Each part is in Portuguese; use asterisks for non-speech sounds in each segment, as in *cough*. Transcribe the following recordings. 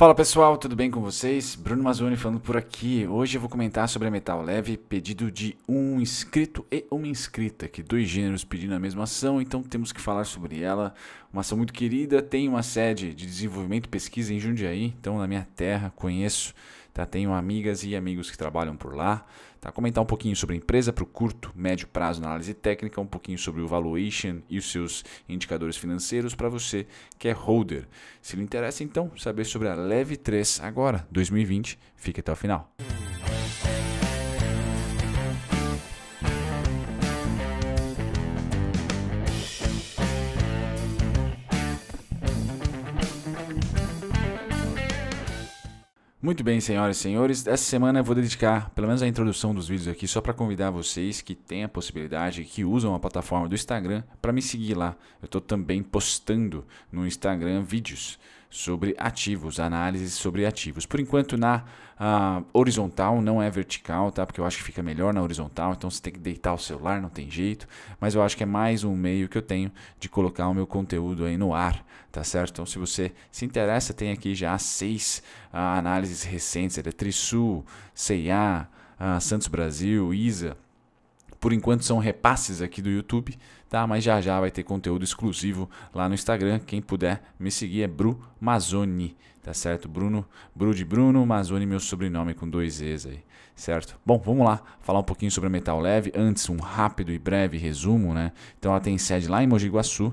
Fala pessoal, tudo bem com vocês? Bruno Mazzoni falando por aqui. Hoje eu vou comentar sobre a Metal Leve, pedido de um inscrito e uma inscrita, que dois gêneros pedindo a mesma ação, então temos que falar sobre ela. Uma ação muito querida, tem uma sede de desenvolvimento e pesquisa em Jundiaí, então na minha terra, conheço, tá? tenho amigas e amigos que trabalham por lá. Tá? Comentar um pouquinho sobre a empresa para o curto, médio prazo, análise técnica, um pouquinho sobre o valuation e os seus indicadores financeiros para você que é holder. Se lhe interessa, então, saber sobre a Leve 3 agora, 2020, fique até o final. Muito bem, senhoras e senhores, essa semana eu vou dedicar pelo menos a introdução dos vídeos aqui só para convidar vocês que têm a possibilidade, que usam a plataforma do Instagram, para me seguir lá. Eu estou também postando no Instagram vídeos sobre ativos, análises sobre ativos. Por enquanto na ah, horizontal, não é vertical, tá? Porque eu acho que fica melhor na horizontal, então você tem que deitar o celular, não tem jeito. Mas eu acho que é mais um meio que eu tenho de colocar o meu conteúdo aí no ar, tá certo? Então se você se interessa, tem aqui já seis ah, análises recentes, é Trisul, CIA, ah, Santos Brasil, ISA. Por enquanto são repasses aqui do YouTube, tá? Mas já já vai ter conteúdo exclusivo lá no Instagram. Quem puder me seguir é Bru Mazoni, tá certo? Bruno, Bru de Bruno, Mazoni, meu sobrenome com dois E's aí, certo? Bom, vamos lá falar um pouquinho sobre a Metal Leve. Antes, um rápido e breve resumo, né? Então ela tem sede lá em Mogi Guaçu,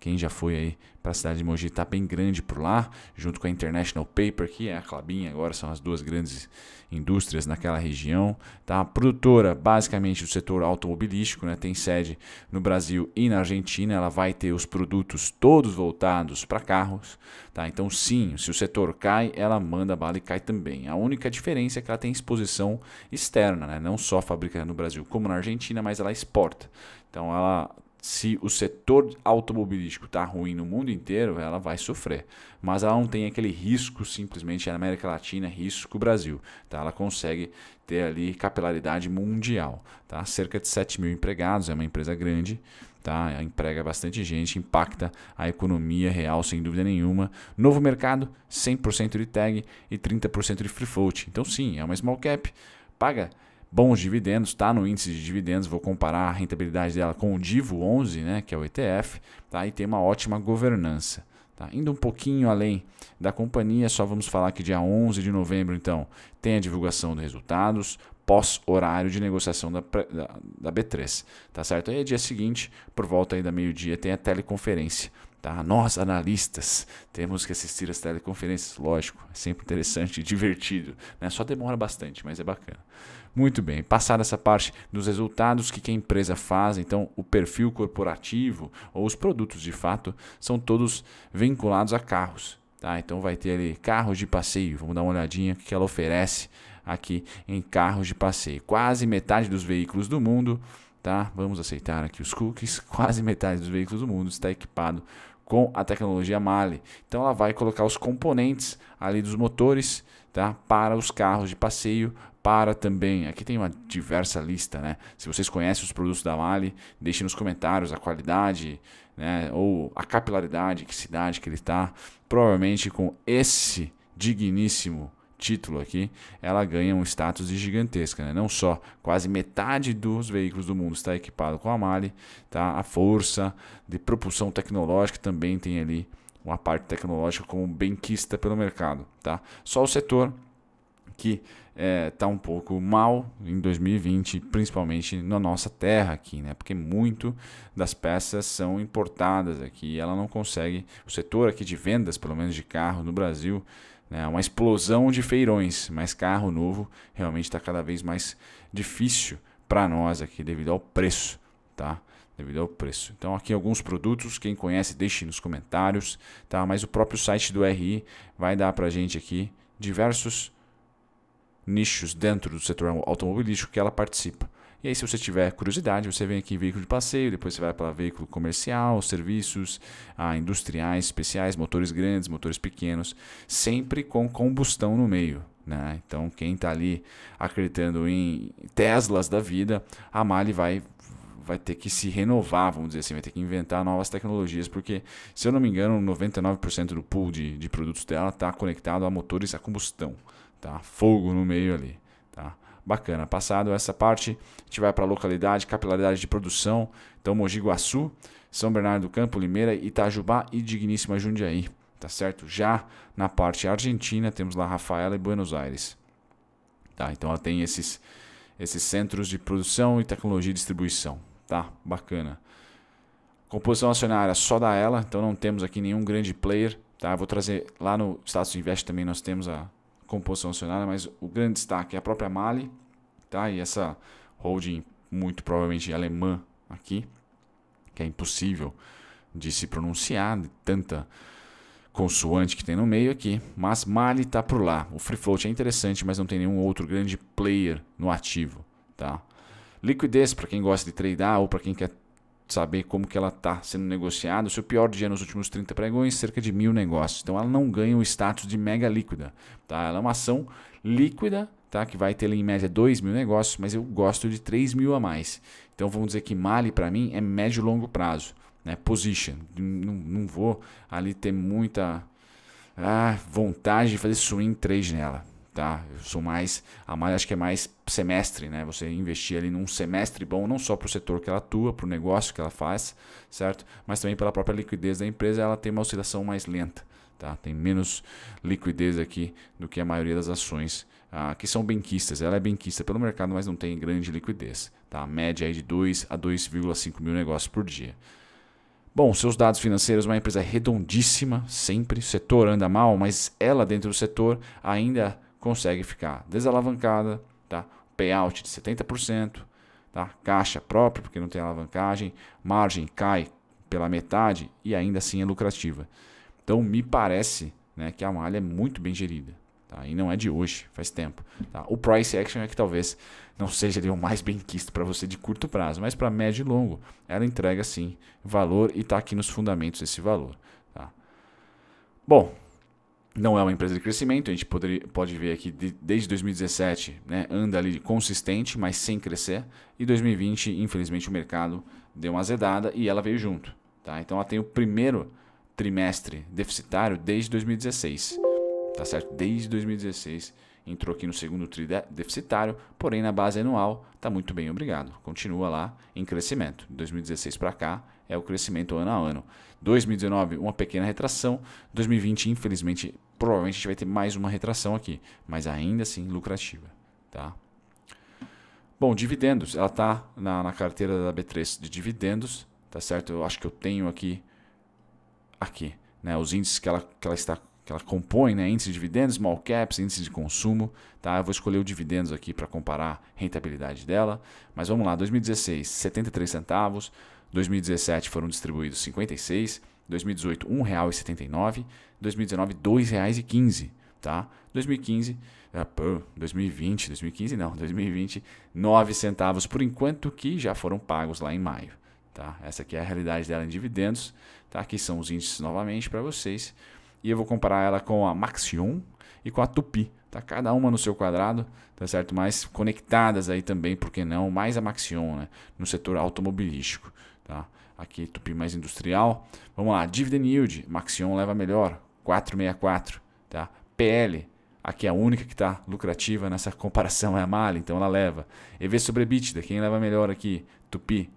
quem já foi aí para a cidade de Mogi está bem grande por lá, junto com a International Paper, que é a Clabin, agora são as duas grandes indústrias naquela região. Tá? produtora basicamente do setor automobilístico, né? tem sede no Brasil e na Argentina, ela vai ter os produtos todos voltados para carros. Tá? Então, sim, se o setor cai, ela manda bala e cai também. A única diferença é que ela tem exposição externa, né? não só fabrica no Brasil como na Argentina, mas ela exporta. Então ela se o setor automobilístico está ruim no mundo inteiro, ela vai sofrer. Mas ela não tem aquele risco simplesmente na América Latina, risco Brasil. Tá? Ela consegue ter ali capilaridade mundial. Tá? Cerca de 7 mil empregados, é uma empresa grande, tá? Ela emprega bastante gente, impacta a economia real sem dúvida nenhuma. Novo mercado, 100% de tag e 30% de free float. Então sim, é uma small cap, paga bons dividendos, está no índice de dividendos, vou comparar a rentabilidade dela com o Divo 11, né, que é o ETF, tá? e tem uma ótima governança. Tá? Indo um pouquinho além da companhia, só vamos falar que dia 11 de novembro, então, tem a divulgação dos resultados, pós-horário de negociação da, da, da, B3, tá certo? E dia seguinte, por volta aí da meio-dia, tem a teleconferência Tá? Nós, analistas, temos que assistir as teleconferências, lógico, é sempre interessante e divertido. Né? Só demora bastante, mas é bacana. Muito bem, passada essa parte dos resultados que a empresa faz, então o perfil corporativo ou os produtos de fato são todos vinculados a carros. Tá? Então vai ter ali carros de passeio, vamos dar uma olhadinha o que ela oferece aqui em carros de passeio. Quase metade dos veículos do mundo, tá? Vamos aceitar aqui os cookies. *laughs* Quase metade dos veículos do mundo está equipado com a tecnologia Mali. Então ela vai colocar os componentes ali dos motores, tá? Para os carros de passeio, para também. Aqui tem uma diversa lista, né? Se vocês conhecem os produtos da Mali, deixem nos comentários a qualidade, né? Ou a capilaridade, que cidade que ele está. Provavelmente com esse digníssimo título aqui, ela ganha um status de gigantesca. Né? Não só quase metade dos veículos do mundo está equipado com a Mali, tá? a força de propulsão tecnológica também tem ali uma parte tecnológica como benquista pelo mercado. Tá? Só o setor que está é, tá um pouco mal em 2020, principalmente na nossa terra aqui, né? Porque muito das peças são importadas aqui, ela não consegue. O setor aqui de vendas, pelo menos de carro no Brasil, né? uma explosão de feirões, mas carro novo realmente está cada vez mais difícil para nós aqui devido ao preço, tá? Devido ao preço. Então aqui alguns produtos, quem conhece deixe nos comentários, tá? Mas o próprio site do RI vai dar para gente aqui diversos nichos dentro do setor automobilístico que ela participa. E aí, se você tiver curiosidade, você vem aqui em veículo de passeio, depois você vai para veículo comercial, serviços, ah, industriais, especiais, motores grandes, motores pequenos, sempre com combustão no meio. Né? Então, quem está ali acreditando em Teslas da vida, a Mali vai vai ter que se renovar, vamos dizer assim, vai ter que inventar novas tecnologias, porque, se eu não me engano, 99% do pool de, de produtos dela está conectado a motores a combustão, tá? Fogo no meio ali. Bacana. Passado essa parte, a gente vai para localidade, capilaridade de produção. Então, Mogi Guaçu, São Bernardo do Campo, Limeira, Itajubá e Digníssima Jundiaí. Tá certo? Já na parte argentina, temos lá Rafaela e Buenos Aires. Tá? Então, ela tem esses, esses centros de produção e tecnologia e distribuição. Tá? Bacana. Composição acionária só da ela, então não temos aqui nenhum grande player. Tá? vou trazer lá no status invest também nós temos a, composição acionária, mas o grande destaque é a própria Mali, tá? E essa holding muito provavelmente alemã aqui, que é impossível de se pronunciar, de tanta consoante que tem no meio aqui, mas Mali tá por lá. O free float é interessante, mas não tem nenhum outro grande player no ativo, tá? Liquidez para quem gosta de tradear ou para quem quer saber como que ela está sendo negociada. O seu pior dia nos últimos 30 pregões, cerca de mil negócios. Então ela não ganha o status de mega líquida. Tá? Ela é uma ação líquida, tá? que vai ter em média 2 mil negócios, mas eu gosto de 3 mil a mais. Então vamos dizer que Mali para mim é médio e longo prazo. Né? Position. Não, não vou ali ter muita ah, vontade de fazer swing trade nela tá? Eu sou mais, a mais acho que é mais semestre, né? Você investir ali num semestre bom, não só para o setor que ela atua, para o negócio que ela faz, certo? Mas também pela própria liquidez da empresa, ela tem uma oscilação mais lenta, tá? Tem menos liquidez aqui do que a maioria das ações ah, que são benquistas. Ela é benquista pelo mercado, mas não tem grande liquidez, tá? A média é de 2 a 2,5 mil negócios por dia. Bom, seus dados financeiros, uma empresa redondíssima, sempre. O setor anda mal, mas ela, dentro do setor, ainda consegue ficar desalavancada, tá? payout de 70%, tá? caixa própria, porque não tem alavancagem, margem cai pela metade e ainda assim é lucrativa. Então, me parece né, que a malha é muito bem gerida. Tá? E não é de hoje, faz tempo. Tá? O price action é que talvez não seja ali, o mais bem quisto para você de curto prazo, mas para médio e longo, ela entrega sim valor e está aqui nos fundamentos esse valor. Tá? Bom, não é uma empresa de crescimento, a gente pode ver aqui de, desde 2017 né, anda ali consistente, mas sem crescer, e 2020, infelizmente, o mercado deu uma azedada e ela veio junto. Tá? Então ela tem o primeiro trimestre deficitário desde 2016, tá certo? Desde 2016 entrou aqui no segundo tri deficitário, porém na base anual está muito bem, obrigado. Continua lá em crescimento. 2016 para cá, é o crescimento ano a ano. 2019, uma pequena retração. 2020, infelizmente, provavelmente a gente vai ter mais uma retração aqui, mas ainda assim lucrativa, tá? Bom, dividendos, ela está na, na carteira da B3 de dividendos, tá certo? Eu acho que eu tenho aqui aqui, né, os índices que ela, que ela está que ela compõe, né, índice de dividendos, small caps, índice de consumo, tá? Eu vou escolher o dividendos aqui para comparar a rentabilidade dela, mas vamos lá, 2016, 73 centavos, 2017 foram distribuídos 56, 2018 R$ 1,79, 2019 R$ 2,15, tá? 2015, ah, pô, 2020, 2015 não, 2020 9 centavos por enquanto que já foram pagos lá em maio, tá? Essa aqui é a realidade dela em dividendos, tá? Aqui são os índices novamente para vocês. E eu vou comparar ela com a Maxion e com a Tupi, tá? Cada uma no seu quadrado, tá certo? Mas conectadas aí também, por que não? Mais a Maxion, né? No setor automobilístico. Tá? Aqui Tupi mais industrial. Vamos lá, dividend yield, Maxion leva melhor, 464, tá? PL, aqui é a única que está lucrativa nessa comparação é a Mali, então ela leva. EV sobre EBITDA, quem leva melhor aqui? Tupi.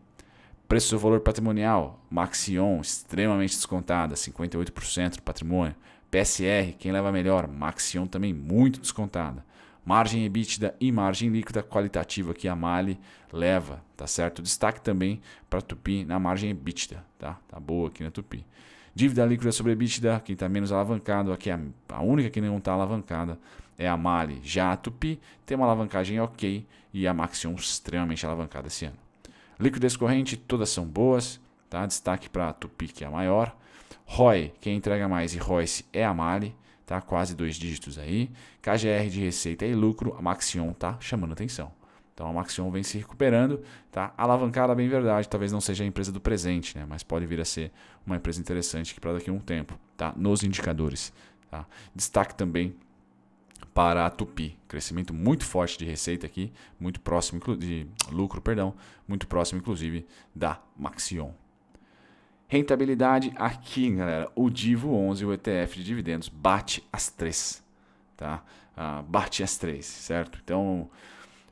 Preço do valor patrimonial, Maxion, extremamente descontada, 58% do patrimônio. PSR, quem leva melhor? Maxion também muito descontada. Margem EBITDA e margem líquida qualitativa que a Mali leva, tá certo? Destaque também para Tupi na margem EBITDA, tá? Tá boa aqui na Tupi. Dívida líquida sobre EBITDA, quem está menos alavancado, aqui é a, a única que não está alavancada é a Mali. Já a Tupi tem uma alavancagem ok e a Maxion extremamente alavancada esse ano. Liquidez corrente, todas são boas, tá? Destaque para a Tupi, que é a maior. ROI, quem entrega mais e Royce é a Mali tá? Quase dois dígitos aí. KGR de receita e lucro, a Maxion tá chamando atenção. Então a Maxion vem se recuperando, tá? Alavancada, bem verdade, talvez não seja a empresa do presente, né? Mas pode vir a ser uma empresa interessante para daqui a um tempo, tá? Nos indicadores, tá? Destaque também para a Tupi. Crescimento muito forte de receita aqui, muito próximo de lucro, perdão, muito próximo inclusive da Maxion. Rentabilidade aqui, galera, o Divo 11, o ETF de dividendos, bate as três, tá? Ah, bate as três, certo? Então,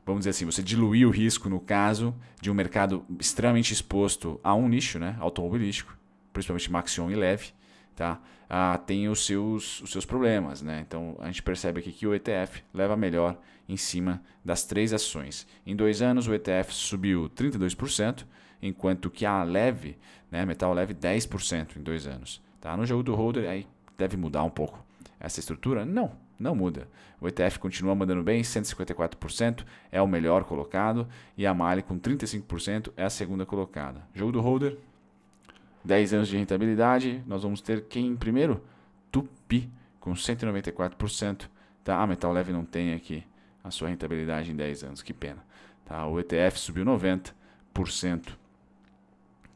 vamos dizer assim, você diluiu o risco no caso de um mercado extremamente exposto a um nicho, né? Automobilístico, principalmente Maxion e Leve, tá? Ah, tem os seus, os seus problemas, né? Então a gente percebe aqui que o ETF leva melhor em cima das três ações. Em dois anos, o ETF subiu 32% enquanto que a leve, né, metal leve 10% em dois anos. Tá? No jogo do holder aí deve mudar um pouco essa estrutura? Não, não muda. O ETF continua mandando bem, 154% é o melhor colocado e a Mali com 35% é a segunda colocada. Jogo do holder, 10 anos de rentabilidade, nós vamos ter quem em primeiro? Tupi com 194%. Tá? A Metal Leve não tem aqui a sua rentabilidade em 10 anos, que pena. Tá? O ETF subiu 90%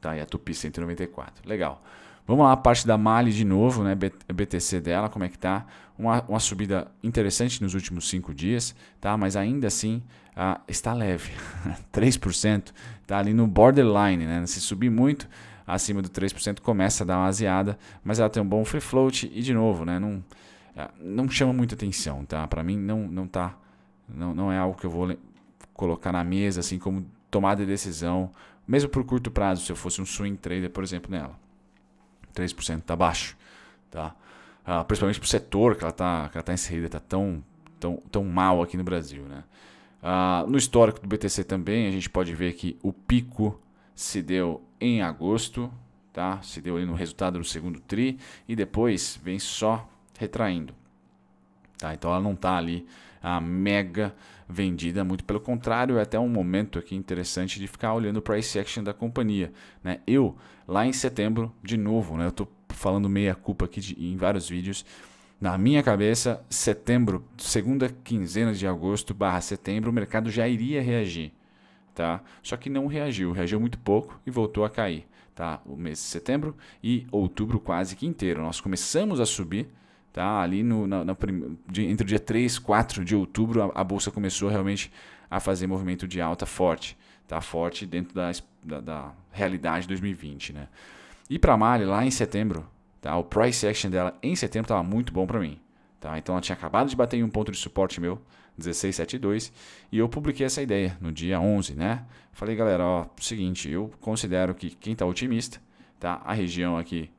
Tá? E a Tupi 194. Legal. Vamos lá, a parte da Mali de novo, né? BTC dela, como é que tá? Uma, uma subida interessante nos últimos 5 dias, tá? Mas ainda assim ah, está leve. 3%, *laughs* tá ali no borderline, né? Se subir muito acima do 3%, começa a dar uma aziada, mas ela tem um bom free float e de novo, né? Não, ah, não chama muita atenção, tá? Para mim não, não tá. Não, não é algo que eu vou colocar na mesa, assim como tomada de decisão, mesmo por curto prazo, se eu fosse um swing trader, por exemplo, nela. 3% está baixo, tá? Ah, principalmente para o setor que ela está tá inserida, está tão, tão, tão mal aqui no Brasil, né? Ah, no histórico do BTC também, a gente pode ver que o pico se deu em agosto, tá? Se deu ali no resultado do segundo tri e depois vem só retraindo, tá? Então ela não está ali a mega vendida, muito pelo contrário, é até um momento aqui interessante de ficar olhando o price action da companhia. Né? Eu, lá em setembro, de novo, né? eu estou falando meia culpa aqui de, em vários vídeos, na minha cabeça, setembro, segunda quinzena de agosto barra setembro, o mercado já iria reagir, tá? Só que não reagiu, reagiu muito pouco e voltou a cair, tá? O mês de setembro e outubro quase que inteiro. Nós começamos a subir, Tá? Ali no, na, na entre o dia 3 e 4 de outubro, a, a, bolsa começou realmente a fazer movimento de alta forte. Tá? Forte dentro da, da, da realidade 2020. Né? E para a Mali, lá em setembro, tá? o price action dela em setembro estava muito bom para mim. Tá? Então ela tinha acabado de bater em um ponto de suporte meu, 1672, e eu publiquei essa ideia no dia 11, né? Falei, galera, ó, seguinte, eu considero que quem está otimista, tá? A região aqui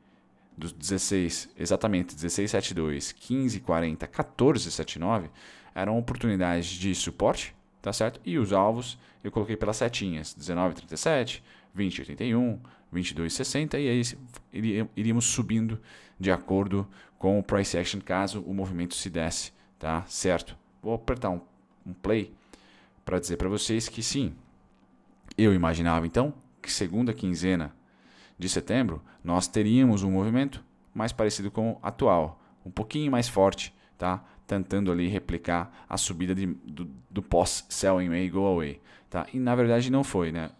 dos 16, exatamente 1672, 1540, 1479, eram oportunidades de suporte, tá certo? E os alvos eu coloquei pelas setinhas, 1937, 2081, 2260 e aí iríamos subindo de acordo com o price action caso o movimento se desse, tá? Certo? Vou apertar um, um play para dizer para vocês que sim. Eu imaginava então que segunda quinzena de setembro, nós teríamos um movimento mais parecido com o atual, um pouquinho mais forte, tá? tentando ali replicar a subida de, do, do pós-selling way, go away. Tá? E na verdade não foi. Né?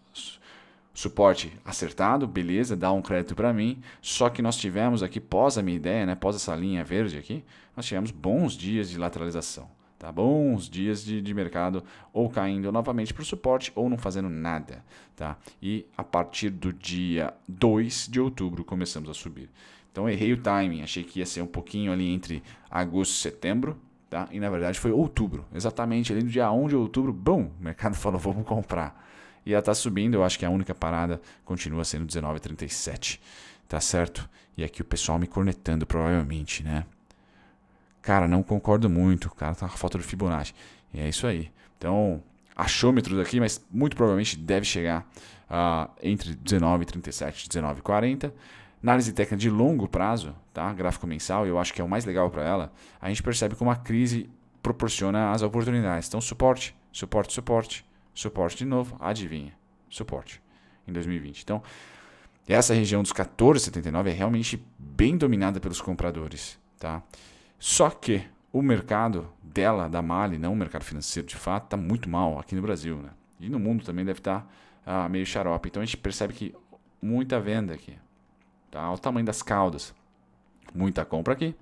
suporte acertado, beleza, dá um crédito para mim. Só que nós tivemos aqui, pós a minha ideia, né, pós essa linha verde aqui, nós tivemos bons dias de lateralização. Tá bom? Uns dias de, de mercado ou caindo novamente para o suporte ou não fazendo nada. Tá? E a partir do dia 2 de outubro começamos a subir. Então errei o timing, achei que ia ser um pouquinho ali entre agosto e setembro, tá? E na verdade foi outubro, exatamente ali no dia 1 de outubro, bom, o mercado *laughs* falou vamos comprar. E ela está subindo, eu acho que a única parada continua sendo 19,37, tá certo? E aqui o pessoal me cornetando provavelmente, né? cara, não concordo muito, cara, tá com foto do Fibonacci. E é isso aí. Então, achômetros aqui, mas muito provavelmente deve chegar uh, entre 19,37 e 19,40. Análise técnica de longo prazo, tá? gráfico mensal, eu acho que é o mais legal para ela. A gente percebe como a crise proporciona as oportunidades. Então, suporte, suporte, suporte, suporte de novo, adivinha, suporte em 2020. Então, essa região dos 14,79 é realmente bem dominada pelos compradores. Tá? Só que o mercado dela, da Mali, não o mercado financeiro de fato, está muito mal aqui no Brasil. Né? E no mundo também deve estar tá, ah, meio xarope. Então a gente percebe que muita venda aqui. Tá? O tamanho das caudas. Muita compra aqui,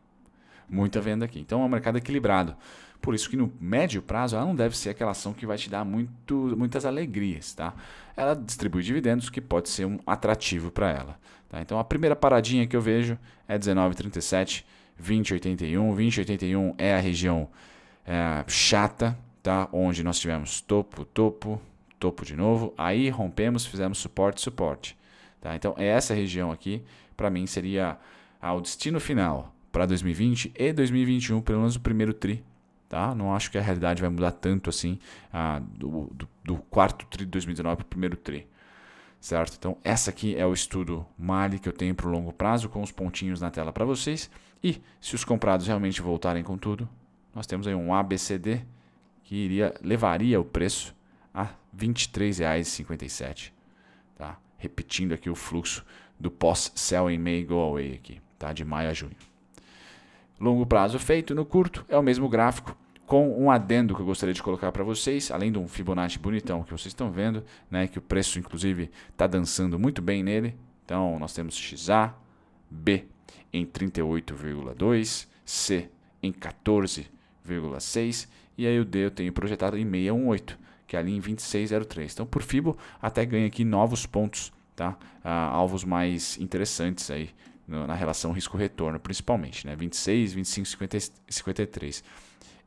muita venda aqui. Então é um mercado equilibrado. Por isso que no médio prazo ela não deve ser aquela ação que vai te dar muito, muitas alegrias, tá? Ela distribui dividendos que pode ser um atrativo para ela. Tá? Então a primeira paradinha que eu vejo é 19,37 2081. 2081 é a região é, chata, tá? Onde nós tivemos topo, topo, topo de novo. Aí rompemos, fizemos suporte, suporte. Tá? Então, essa região aqui, para mim, seria ah, o destino final para 2020 e 2021, pelo menos o primeiro tri. Tá? Não acho que a realidade vai mudar tanto assim ah, do, do, do quarto tri de 2019 para o primeiro tri certo? Então, essa aqui é o estudo Mali que eu tenho para o longo prazo, com os pontinhos na tela para vocês. E se os comprados realmente voltarem com tudo, nós temos aí um ABCD que iria, levaria o preço a R$ 23,57. Tá? Repetindo aqui o fluxo do pós-sell em May Go Away aqui, tá? de maio a junho. Longo prazo feito, no curto é o mesmo gráfico, com um adendo que eu gostaria de colocar para vocês, além de um Fibonacci bonitão que vocês estão vendo, né, que o preço inclusive está dançando muito bem nele. Então nós temos XA, B em 38,2, C em 14,6 e aí o D eu tenho projetado em 618, que é ali em 26,03. Então por Fibo até ganha aqui novos pontos, tá? Ah, alvos mais interessantes aí na relação risco-retorno, principalmente, né? 26, 25, 50, 53.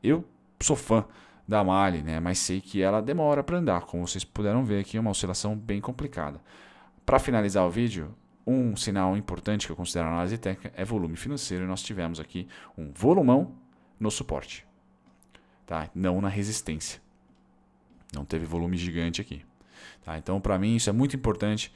Eu sou fã da Mali, né? mas sei que ela demora para andar, como vocês puderam ver aqui, é uma oscilação bem complicada. Para finalizar o vídeo, um sinal importante que eu considero análise técnica é volume financeiro, e nós tivemos aqui um volumão no suporte, tá? não na resistência. Não teve volume gigante aqui. Tá? Então, para mim, isso é muito importante.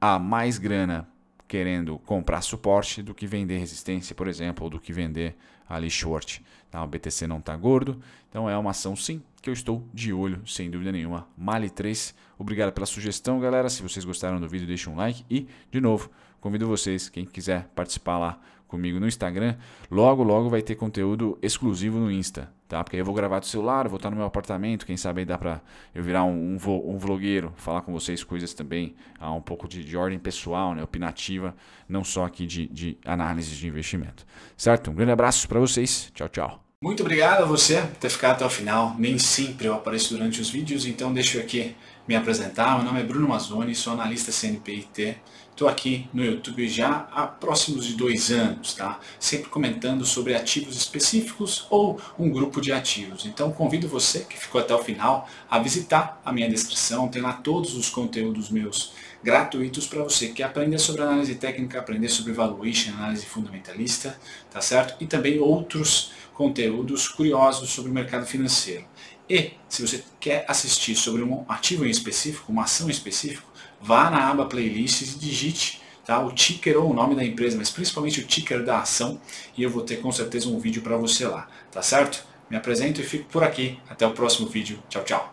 A mais grana querendo comprar suporte do que vender resistência, por exemplo, ou do que vender ali short. Tá? O BTC não está gordo, então é uma ação sim que eu estou de olho, sem dúvida nenhuma. Mali 3, obrigado pela sugestão, galera. Se vocês gostaram do vídeo, deixa um like e, de novo, convido vocês, quem quiser participar lá comigo no Instagram, logo, logo vai ter conteúdo exclusivo no Insta, tá? Porque aí eu vou gravar do celular, vou estar no meu apartamento, quem sabe aí dá pra eu virar um, um, um vlogueiro, falar com vocês coisas também, ah, um pouco de, de, ordem pessoal, né? Opinativa, não só aqui de, de análise de investimento. Certo? Um grande abraço para vocês. Tchau, tchau. Muito obrigado a você por ter ficado até o final. Nem sempre eu apareço durante os vídeos, então deixa eu aqui me apresentar. Meu nome é Bruno Mazzoni, sou analista CNPIT Estou aqui no YouTube já há próximos de dois anos, tá? Sempre comentando sobre ativos específicos ou um grupo de ativos. Então convido você que ficou até o final a visitar a minha descrição. Tem lá todos os conteúdos meus gratuitos para você que aprender sobre análise técnica, aprender sobre valuation, análise fundamentalista, tá certo? E também outros conteúdos curiosos sobre o mercado financeiro. E se você quer assistir sobre um ativo em específico, uma ação em específico, vá na aba playlists e digite tá, o ticker ou o nome da empresa, mas principalmente o ticker da ação e eu vou ter com certeza um vídeo para você lá, tá certo? Me apresento e fico por aqui. Até o próximo vídeo. Tchau, tchau.